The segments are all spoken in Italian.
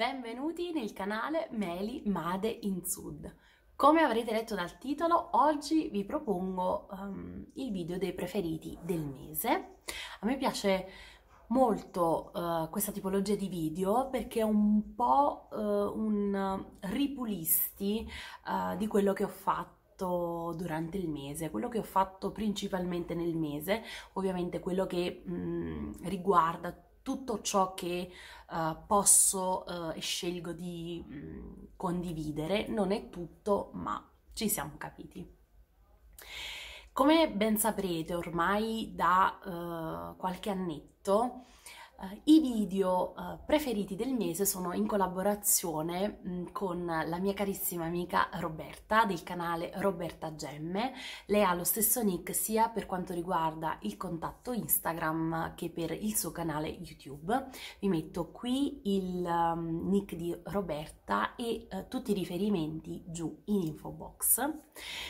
Benvenuti nel canale Meli Made in Sud. Come avrete letto dal titolo, oggi vi propongo um, il video dei preferiti del mese. A me piace molto uh, questa tipologia di video perché è un po' uh, un ripulisti uh, di quello che ho fatto durante il mese, quello che ho fatto principalmente nel mese, ovviamente quello che mh, mm, riguarda tutto ciò che uh, posso uh, e scelgo di mh, mm, condividere, non è tutto, ma ci siamo capiti. Come ben saprete ormai da uh, qualche annetto Uh, I video uh, preferiti del mese sono in collaborazione mh, mm, con la mia carissima amica Roberta del canale Roberta Gemme. Lei ha lo stesso nick sia per quanto riguarda il contatto Instagram che per il suo canale YouTube. Vi metto qui il um, nick di Roberta e uh, tutti i riferimenti giù in info box.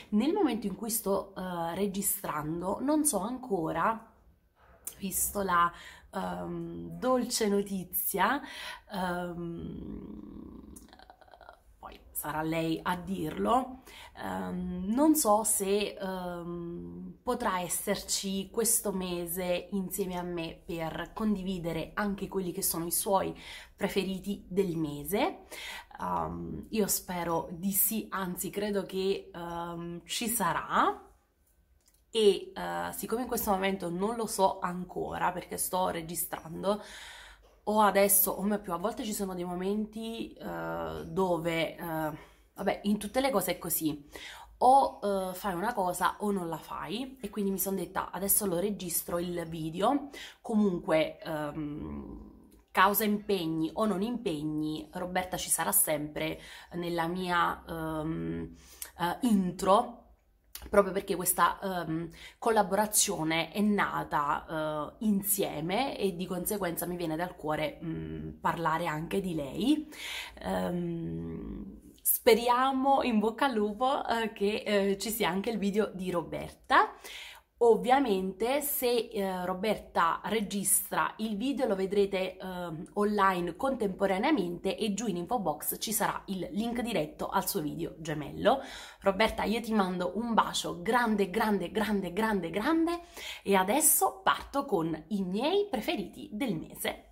Nel momento in cui sto registrando non so ancora visto la um, dolce notizia, um, poi sarà lei a dirlo, um, non so se potrà esserci questo mese insieme a me per condividere anche quelli che sono i suoi preferiti del mese. io spero di sì, anzi credo che ci sarà e uh, siccome in questo momento non lo so ancora perché sto registrando o adesso o più a volte ci sono dei momenti uh, dove uh, vabbè in tutte le cose è così o fai una cosa o non la fai e quindi mi sono detta adesso lo registro il video comunque um, causa impegni o non impegni, Roberta ci sarà sempre nella mia um, uh, intro proprio perché questa um, collaborazione è nata uh, insieme e di conseguenza mi viene dal cuore um, parlare anche di lei. Um, speriamo in bocca al lupo uh, che uh, ci sia anche il video di Roberta. Ovviamente se eh, Roberta registra il video lo vedrete eh, online contemporaneamente e giù in info box ci sarà il link diretto al suo video gemello. Roberta io ti mando un bacio grande grande grande grande grande e adesso parto con i miei preferiti del mese.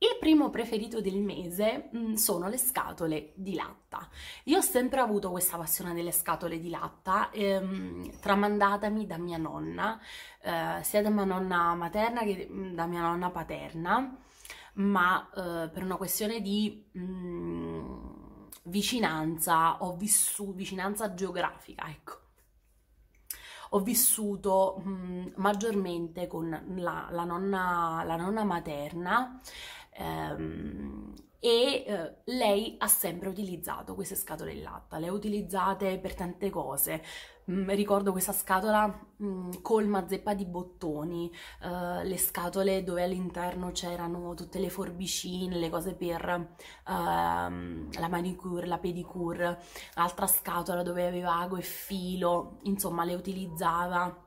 Il primo preferito del mese mh, mm, sono le scatole di latta. Io ho sempre avuto questa passione delle scatole di latta, ehm, tramandatami da mia nonna, eh, sia da mia nonna materna che mm, da mia nonna paterna, ma eh, per una questione di mh, mm, vicinanza, ho vissuto vicinanza geografica, ecco ho vissuto mh, maggiormente con la, la, nonna, la, nonna, materna Um, e eh, lei ha sempre utilizzato queste scatole in latta, le ha utilizzate per tante cose. Mm, ricordo questa scatola mm, colma zeppa di bottoni, uh, le scatole dove all'interno c'erano tutte le forbicine, le cose per uh, la manicure, la pedicure, altra scatola dove aveva ago e filo, insomma le utilizzava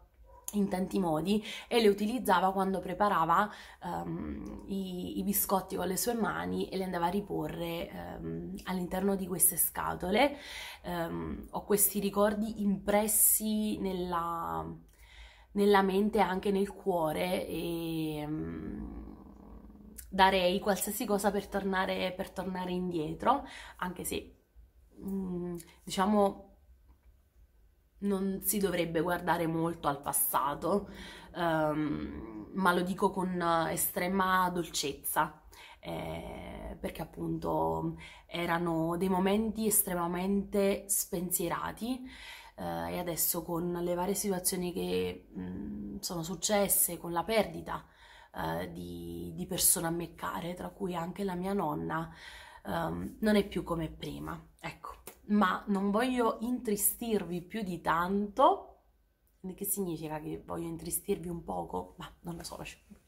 in tanti modi e le utilizzava quando preparava um, i, i, biscotti con le sue mani e le andava a riporre um, all'interno di queste scatole. Um, ho questi ricordi impressi nella, nella, mente e anche nel cuore e darei qualsiasi cosa per tornare, per tornare indietro, anche se mm, diciamo non si dovrebbe guardare molto al passato, um, ma lo dico con eh, estrema dolcezza, eh, perché appunto mm, erano dei momenti estremamente spensierati eh, e adesso con le varie situazioni che mh, mm, sono successe, con la perdita eh, di, di persone a me care, tra cui anche la mia nonna, um, non è più come prima ma non voglio intristirvi più di tanto. Che significa che voglio intristirvi un poco? Ma non lo so, lasciamo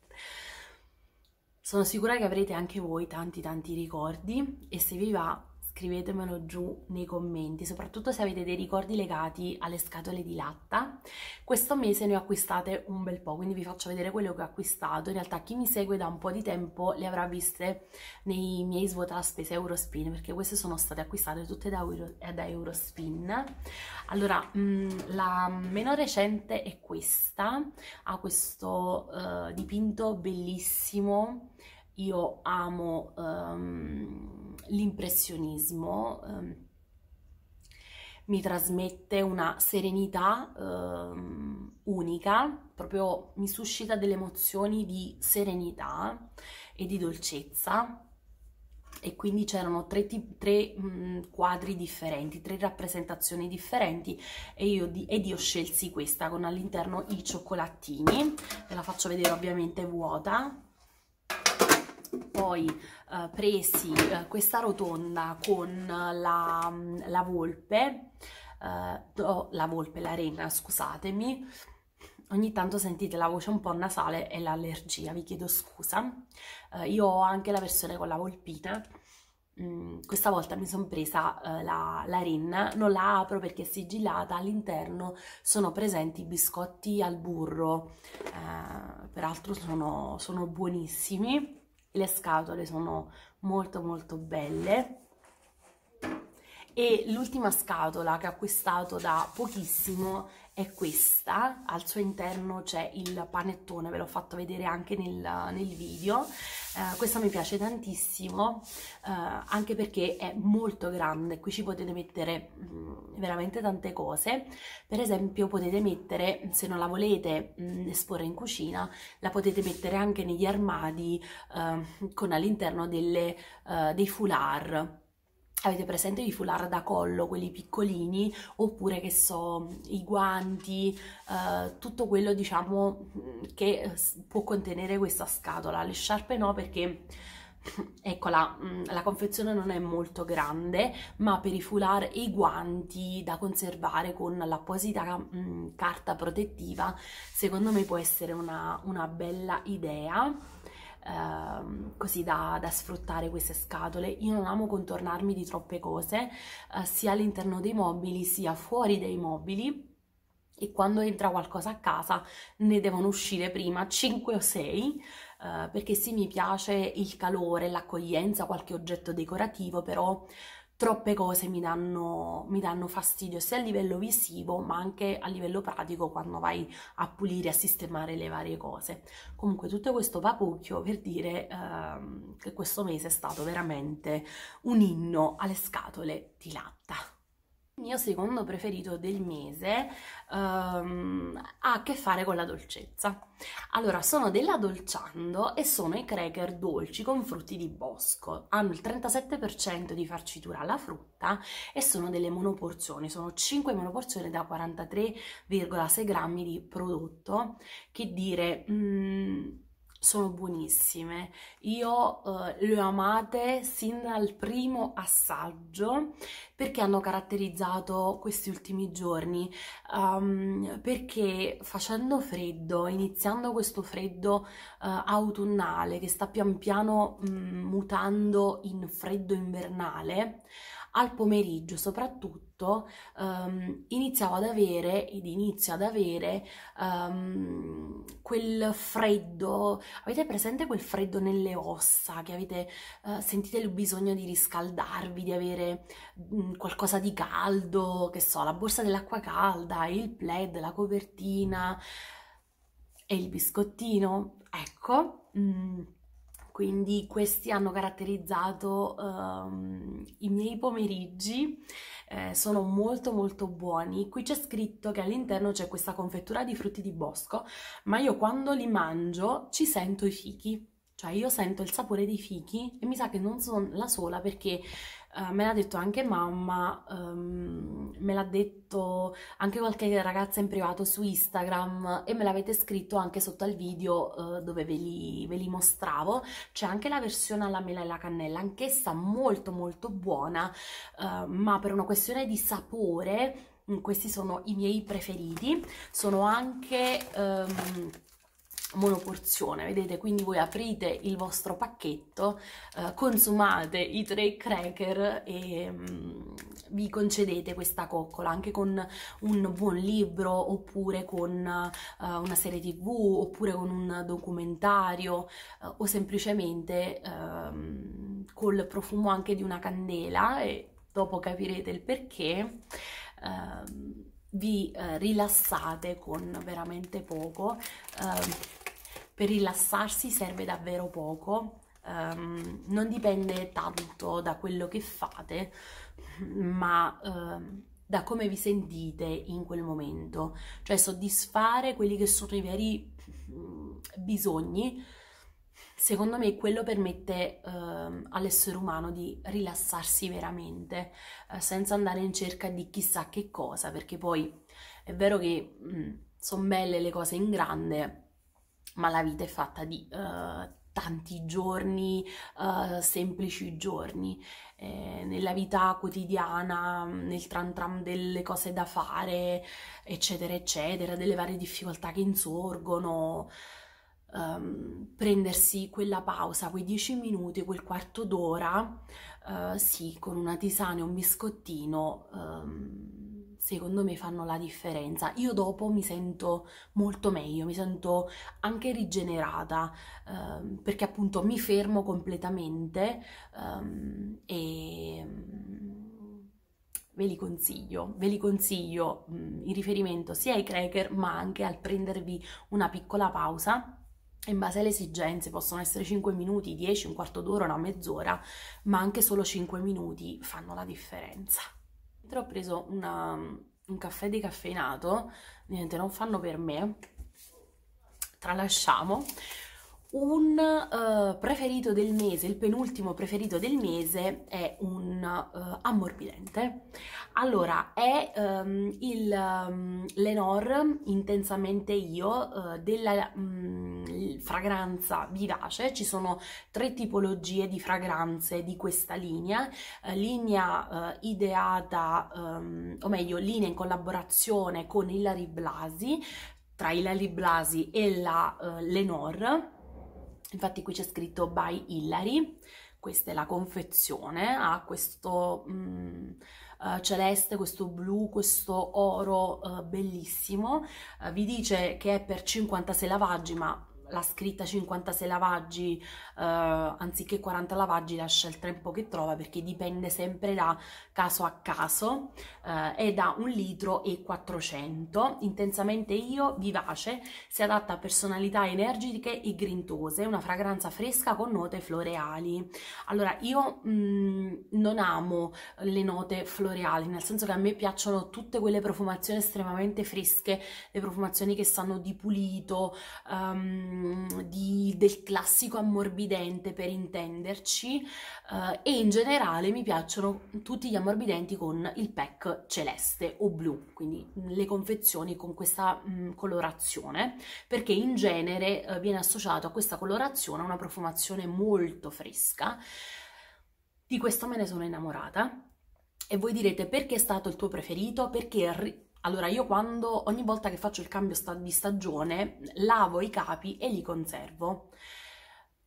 sono sicura che avrete anche voi tanti tanti ricordi e se vi va scrivetemelo giù nei commenti, soprattutto se avete dei ricordi legati alle scatole di latta. Questo mese ne ho acquistate un bel po', quindi vi faccio vedere quello che ho acquistato. In realtà chi mi segue da un po' di tempo le avrà viste nei miei svuota spese Eurospin, perché queste sono state acquistate tutte da, Euro, eh, da Eurospin. Allora, mm, la meno recente è questa, ha questo eh, dipinto bellissimo io amo um, l'impressionismo, um, mi trasmette una serenità um, unica, proprio mi suscita delle emozioni di serenità e di dolcezza e quindi c'erano tre, tre mh, mm, quadri differenti, tre rappresentazioni differenti e io, di ed io scelsi questa con all'interno i cioccolattini, ve la faccio vedere ovviamente vuota poi eh, presi eh, questa rotonda con la, la volpe, oh, la volpe, la renna, scusatemi, ogni tanto sentite la voce un po' nasale e l'allergia, vi chiedo scusa. Eh, io ho anche la versione con la volpina, mm, questa volta mi sono presa uh, la, la renna, non la apro perché è sigillata, all'interno sono presenti biscotti al burro, uh, peraltro sono, sono buonissimi le scatole sono molto molto belle e l'ultima scatola che ho acquistato da pochissimo è questa, al suo interno c'è il panettone, ve l'ho fatto vedere anche nel, nel video, eh, questa mi piace tantissimo eh, anche perché è molto grande, qui ci potete mettere mh, mm, veramente tante cose, per esempio potete mettere, se non la volete mh, mm, esporre in cucina, la potete mettere anche negli armadi eh, con all'interno eh, dei foulard Avete presente i foulard da collo, quelli piccolini, oppure che so, i guanti, eh, tutto quello diciamo che può contenere questa scatola. Le sciarpe no perché, eccola, mm, la confezione non è molto grande, ma per i foulard e i guanti da conservare con l'apposita mm, carta protettiva, secondo me può essere una, una bella idea ehm, così da, da sfruttare queste scatole. Io non amo contornarmi di troppe cose, eh, sia all'interno dei mobili sia fuori dai mobili e quando entra qualcosa a casa ne devono uscire prima 5 o 6 eh, perché sì mi piace il calore, l'accoglienza, qualche oggetto decorativo però troppe cose mi danno, mi danno, fastidio sia a livello visivo ma anche a livello pratico quando vai a pulire, a sistemare le varie cose. Comunque tutto questo papucchio per dire ehm, che questo mese è stato veramente un inno alle scatole di latta. Il mio secondo preferito del mese um, ha a che fare con la dolcezza. Allora, sono della Dolciando e sono i cracker dolci con frutti di bosco. Hanno il 37% di farcitura alla frutta e sono delle monoporzioni, sono 5 monoporzioni da 43,6 grammi di prodotto, che dire... Mm, sono buonissime. Io eh, le ho amate sin dal primo assaggio perché hanno caratterizzato questi ultimi giorni, um, perché facendo freddo, iniziando questo freddo uh, autunnale che sta pian piano mh, mm, mutando in freddo invernale, al pomeriggio soprattutto um, iniziavo ad avere ed inizio ad avere um, quel freddo, avete presente quel freddo nelle ossa che avete, uh, sentite il bisogno di riscaldarvi, di avere um, qualcosa di caldo, che so, la borsa dell'acqua calda, il plaid, la copertina e il biscottino, ecco. Mm quindi questi hanno caratterizzato um, i miei pomeriggi, eh, sono molto molto buoni. Qui c'è scritto che all'interno c'è questa confettura di frutti di bosco, ma io quando li mangio ci sento i fichi. Cioè io sento il sapore dei fichi e mi sa che non sono la sola perché uh, me l'ha detto anche mamma, um, me l'ha detto anche qualche ragazza in privato su Instagram e me l'avete scritto anche sotto al video uh, dove ve li, ve li mostravo. C'è anche la versione alla mela e alla cannella, anch'essa molto molto buona, uh, ma per una questione di sapore mm, questi sono i miei preferiti. Sono anche... Um, monoporzione, vedete? Quindi voi aprite il vostro pacchetto, eh, consumate i tre cracker e mh, mm, vi concedete questa coccola anche con un buon libro oppure con uh, una serie tv oppure con un documentario uh, o semplicemente uh, col profumo anche di una candela e dopo capirete il perché ehm, vi eh, rilassate con veramente poco ehm, per rilassarsi serve davvero poco, um, non dipende tanto da quello che fate, ma um, da come vi sentite in quel momento, cioè soddisfare quelli che sono i veri mm, bisogni. Secondo me quello permette uh, all'essere umano di rilassarsi veramente, uh, senza andare in cerca di chissà che cosa, perché poi è vero che mm, sono belle le cose in grande, ma la vita è fatta di uh, tanti giorni, uh, semplici giorni, eh, nella vita quotidiana, nel tram tram delle cose da fare, eccetera, eccetera, delle varie difficoltà che insorgono. Um, prendersi quella pausa, quei dieci minuti, quel quarto d'ora, uh, sì, con una tisana e un biscottino, um, secondo me fanno la differenza. Io dopo mi sento molto meglio, mi sento anche rigenerata ehm, perché appunto mi fermo completamente ehm, e mm, ve li consiglio, ve li consiglio mh, mm, in riferimento sia ai cracker ma anche al prendervi una piccola pausa in base alle esigenze possono essere 5 minuti, 10, un quarto d'ora, una mezz'ora, ma anche solo 5 minuti fanno la differenza mentre ho preso una, un caffè decaffeinato, niente, non fanno per me, tralasciamo, un uh, preferito del mese, il penultimo preferito del mese è un uh, ammorbidente. Allora, è um, il um, Lenor Intensamente Io uh, della um, fragranza vivace. Ci sono tre tipologie di fragranze di questa linea. linea ideata, ehm, o meglio, linea in collaborazione con Hilary Blasi, tra Hilary Blasi e la Lenor infatti qui c'è scritto by Hillary, questa è la confezione, ha questo mm, uh, celeste, questo blu, questo oro uh, bellissimo, uh, vi dice che è per 56 lavaggi ma la scritta 56 lavaggi eh, anziché 40 lavaggi lascia il tempo che trova perché dipende sempre da caso a caso eh, è da 1 litro e 400 intensamente io vivace si adatta a personalità energiche e grintose una fragranza fresca con note floreali allora io mh, mm, non amo le note floreali nel senso che a me piacciono tutte quelle profumazioni estremamente fresche le profumazioni che sanno di pulito um, Mm, di, del classico ammorbidente per intenderci uh, e in generale mi piacciono tutti gli ammorbidenti con il pack celeste o blu, quindi le confezioni con questa um, colorazione perché in genere uh, viene associato a questa colorazione una profumazione molto fresca. Di questo me ne sono innamorata e voi direte perché è stato il tuo preferito, perché allora, io quando ogni volta che faccio il cambio di stagione lavo i capi e li conservo.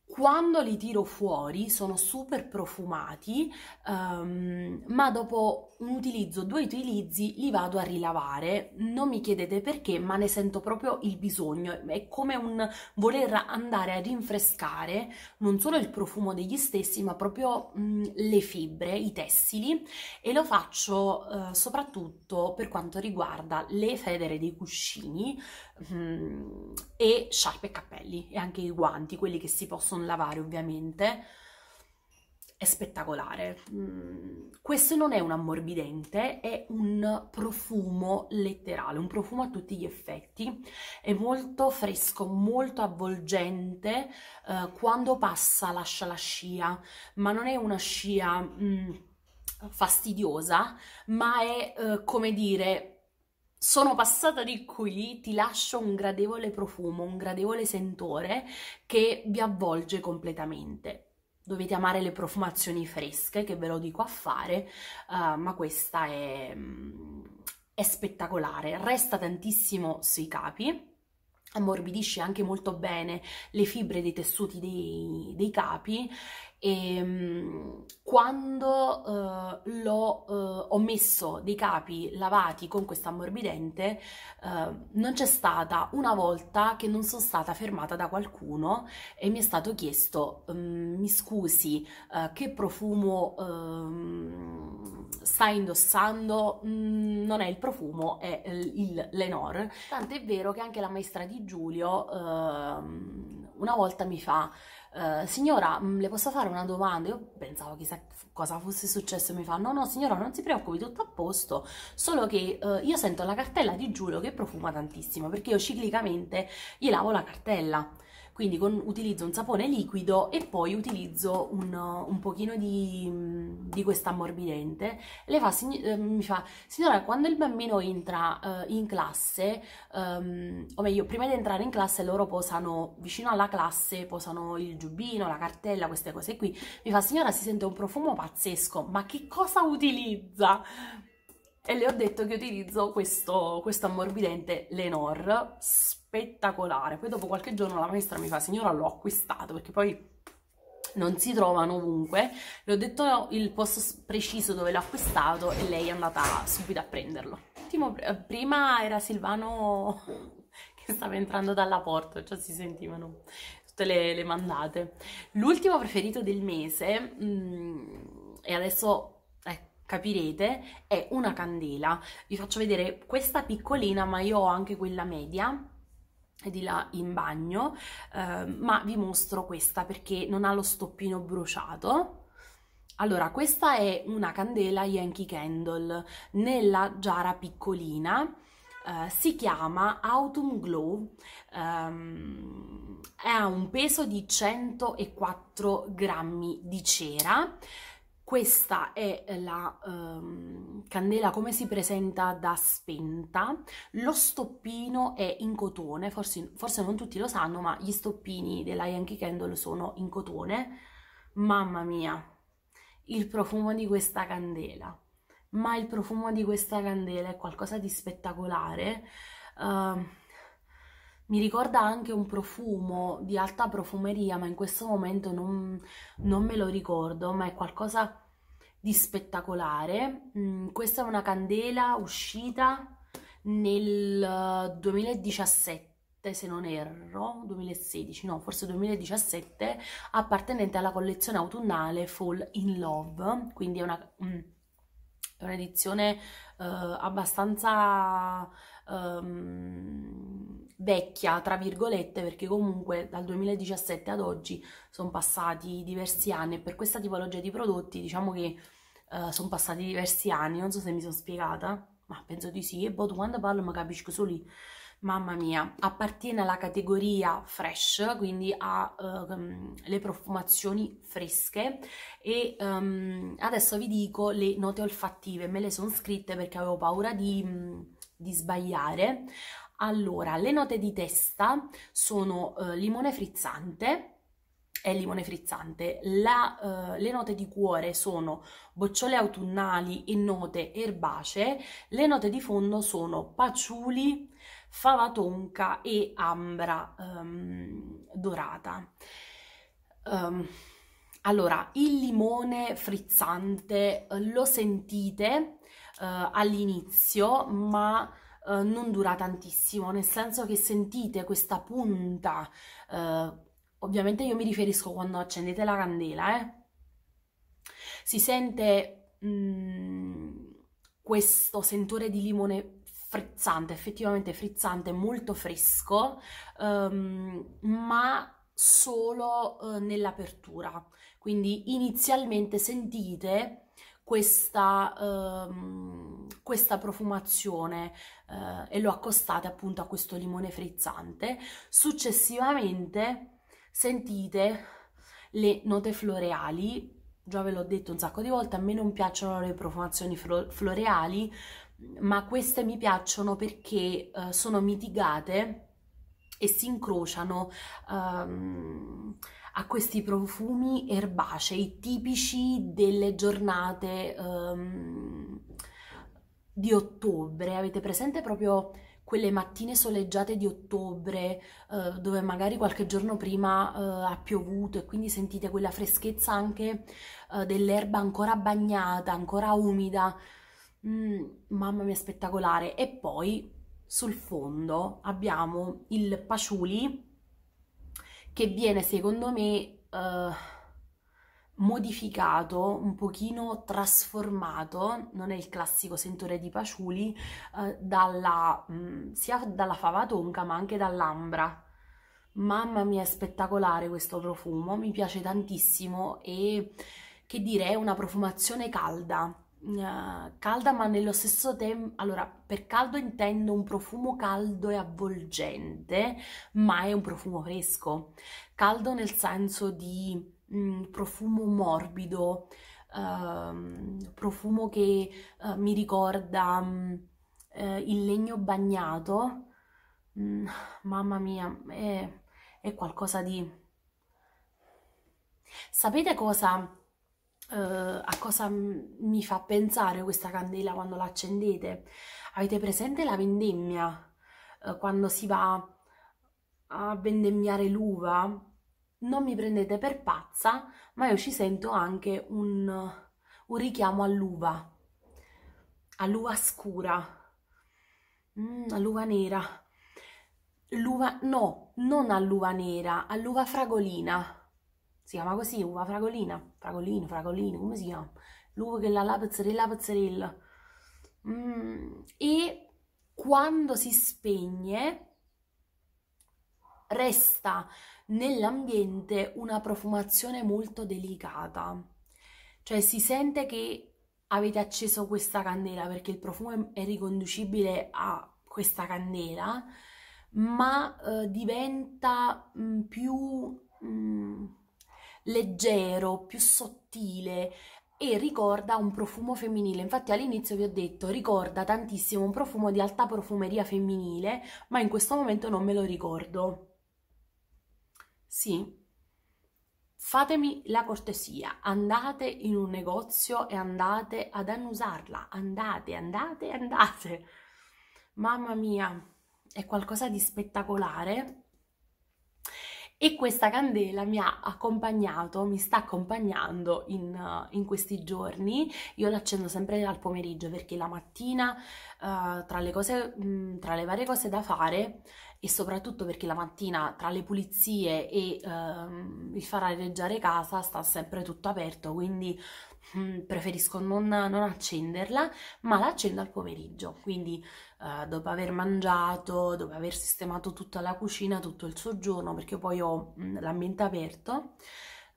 Quando li tiro fuori sono super profumati, um, ma dopo un utilizzo, due utilizzi, li vado a rilavare. Non mi chiedete perché, ma ne sento proprio il bisogno. È come un voler andare a rinfrescare non solo il profumo degli stessi, ma proprio mh, mm, le fibre, i tessili. E lo faccio uh, soprattutto per quanto riguarda le federe dei cuscini mh, mm, e sciarpe e cappelli e anche i guanti, quelli che si possono possono lavare ovviamente, è spettacolare. Mm, questo non è un ammorbidente, è un profumo letterale, un profumo a tutti gli effetti. È molto fresco, molto avvolgente, eh, quando passa lascia la scia, ma non è una scia mm, fastidiosa, ma è, eh, come dire, sono passata di qui, ti lascio un gradevole profumo, un gradevole sentore che vi avvolge completamente. Dovete amare le profumazioni fresche, che ve lo dico a fare, uh, ma questa è, mm, è spettacolare. Resta tantissimo sui capi, ammorbidisce anche molto bene le fibre dei tessuti dei, dei capi e ehm, quando eh, l'ho, eh, ho messo dei capi lavati con questo ammorbidente eh, non c'è stata una volta che non sono stata fermata da qualcuno e mi è stato chiesto ehm, mi scusi eh, che profumo ehm, sta indossando mm, non è il profumo è il Lenore tant'è vero che anche la maestra di Giulio una volta mi fa Uh, signora, mm, le posso fare una domanda? Io pensavo chissà cosa fosse successo mi fa, no, no, signora, non si preoccupi, tutto a posto, solo che uh, io sento la cartella di Giulio che profuma tantissimo, perché io ciclicamente gli lavo la cartella quindi con, utilizzo un sapone liquido e poi utilizzo un, uh, un pochino di, mm, di questa ammorbidente. Lei fa, ehm, mi fa, signora, quando il bambino entra uh, in classe, um, o meglio, prima di entrare in classe loro posano vicino alla classe, posano il giubbino, la cartella, queste cose qui. Mi fa, signora, si sente un profumo pazzesco, ma che cosa utilizza? E le ho detto che utilizzo questo, questo ammorbidente Lenor, spettacolare. Poi dopo qualche giorno la maestra mi fa, signora l'ho acquistato, perché poi non si trovano ovunque. Le ho detto il posto preciso dove l'ho acquistato e lei è andata subito a prenderlo. Eh, prima era Silvano che stava entrando dalla porta, cioè si sentivano tutte le, le mandate. L'ultimo preferito del mese, mh, mm, e adesso eh, capirete, è una candela. Vi faccio vedere questa piccolina, ma io ho anche quella media di là in bagno, eh, ma vi mostro questa perché non ha lo stoppino bruciato. Allora, questa è una candela Yankee Candle nella giara piccolina, eh, si chiama Autumn Glow, um, ehm, ha un peso di 104 grammi di cera, questa è eh, la um, candela come si presenta da spenta, lo stoppino è in cotone, forse, forse non tutti lo sanno, ma gli stoppini della Yankee Candle sono in cotone. Mamma mia, il profumo di questa candela, ma il profumo di questa candela è qualcosa di spettacolare. Uh, mi ricorda anche un profumo di alta profumeria, ma in questo momento non, non me lo ricordo, ma è qualcosa di spettacolare. Mm, questa è una candela uscita nel 2017 eh, se non erro, 2016, no, forse 2017, appartenente alla collezione autunnale Fall in Love, quindi è una, mm, un'edizione eh, abbastanza ehm, vecchia, tra virgolette, perché comunque dal 2017 ad oggi sono passati diversi anni e per questa tipologia di prodotti diciamo che eh, sono passati diversi anni, non so se mi sono spiegata, ma penso di sì, e poi boh, quando parlo mi capisco solo lì. Mamma mia, appartiene alla categoria fresh, quindi ha uh, ehm, le profumazioni fresche e um, adesso vi dico le note olfattive, me le sono scritte perché avevo paura di di sbagliare. Allora, le note di testa sono eh, limone frizzante, è limone frizzante. La, uh, le note di cuore sono bocciole autunnali e note erbacee. Le note di fondo sono paciuli, fava tonca e ambra um, dorata. Um, allora, il limone frizzante eh, lo sentite uh, all'inizio, ma uh, non dura tantissimo, nel senso che sentite questa punta, uh, ovviamente io mi riferisco quando accendete la candela, eh? si sente mh, mm, questo sentore di limone frizzante, effettivamente frizzante, molto fresco, um, ma solo uh, nell'apertura. Quindi inizialmente sentite questa, ehm, questa profumazione eh, e lo accostate appunto a questo limone frizzante. Successivamente sentite le note floreali, già ve l'ho detto un sacco di volte, a me non piacciono le profumazioni floreali, ma queste mi piacciono perché eh, sono mitigate e si incrociano um, a questi profumi erbacei tipici delle giornate um, di ottobre. Avete presente proprio quelle mattine soleggiate di ottobre uh, dove magari qualche giorno prima uh, ha piovuto e quindi sentite quella freschezza anche uh, dell'erba ancora bagnata, ancora umida. Mm, mamma mia, spettacolare! E poi sul fondo abbiamo il paciuli che viene secondo me eh, modificato, un pochino trasformato, non è il classico sentore di paciuli, eh, dalla, mh, mm, sia dalla fava tonca ma anche dall'ambra. Mamma mia, è spettacolare questo profumo, mi piace tantissimo e che dire, è una profumazione calda, eh, calda ma nello stesso tempo, allora per caldo intendo un profumo caldo e avvolgente, ma è un profumo fresco. Caldo nel senso di mh, mm, profumo morbido, uh, profumo che uh, mi ricorda mh, mm, eh, il legno bagnato. Mm, mamma mia, è, è qualcosa di... Sapete cosa? uh, a cosa mi fa pensare questa candela quando la accendete. Avete presente la vendemmia? Uh, quando si va a vendemmiare l'uva? Non mi prendete per pazza, ma io ci sento anche un, un richiamo all'uva, all'uva scura, mm, all'uva nera. L'uva, no, non all'uva nera, all'uva fragolina si chiama così, uva fragolina, fragolino, fragolino, come si chiama? L'uva che la la pezzerella, pezzerella. Mm, e quando si spegne resta nell'ambiente una profumazione molto delicata. Cioè si sente che avete acceso questa candela perché il profumo è riconducibile a questa candela, ma eh, diventa mh, mm, più... Mh, mm, leggero, più sottile e ricorda un profumo femminile. Infatti all'inizio vi ho detto ricorda tantissimo un profumo di alta profumeria femminile, ma in questo momento non me lo ricordo. Sì. Fatemi la cortesia, andate in un negozio e andate ad annusarla, andate, andate, andate. Mamma mia, è qualcosa di spettacolare e questa candela mi ha accompagnato, mi sta accompagnando in, in questi giorni. Io l'accendo sempre al pomeriggio perché la mattina, uh, tra, le cose, mh, mm, tra le varie cose da fare, e soprattutto perché la mattina tra le pulizie e uh, il far areggiare casa sta sempre tutto aperto, quindi Mm, preferisco non, non, accenderla, ma la accendo al pomeriggio, quindi eh, dopo aver mangiato, dopo aver sistemato tutta la cucina, tutto il soggiorno, perché poi ho mm, l'ambiente aperto,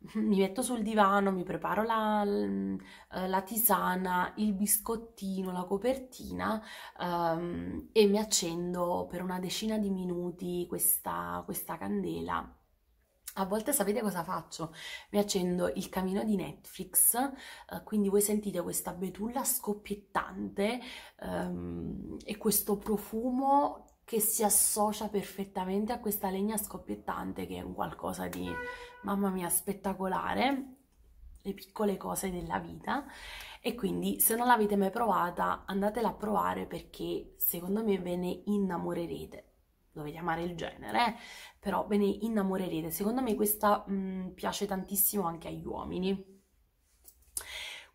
mi metto sul divano, mi preparo la, eh, la tisana, il biscottino, la copertina ehm, e mi accendo per una decina di minuti questa, questa candela a volte sapete cosa faccio? Mi accendo il camino di Netflix, eh, quindi voi sentite questa betulla scoppiettante ehm, e questo profumo che si associa perfettamente a questa legna scoppiettante che è un qualcosa di, mamma mia, spettacolare, le piccole cose della vita e quindi se non l'avete mai provata andatela a provare perché secondo me ve ne innamorerete dovete amare il genere, però ve ne innamorerete. Secondo me questa mh, mm, piace tantissimo anche agli uomini.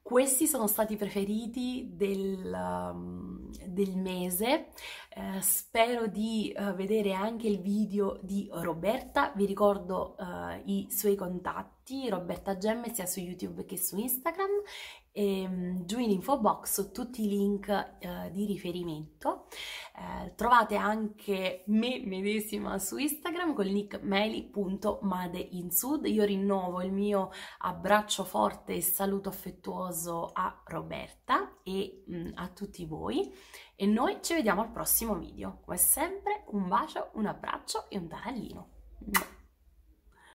Questi sono stati i preferiti del, mm, del mese, eh, spero di eh, vedere anche il video di Roberta, vi ricordo eh, i suoi contatti, Roberta Gemme sia su YouTube che su Instagram e, ehm, giù in info box tutti i link eh, di riferimento. Eh, trovate anche me medesima su Instagram con nick meli.madeinsud. Io rinnovo il mio abbraccio forte e saluto affettuoso a Roberta e mh, mm, a tutti voi e noi ci vediamo al prossimo video. Come sempre un bacio, un abbraccio e un tarallino.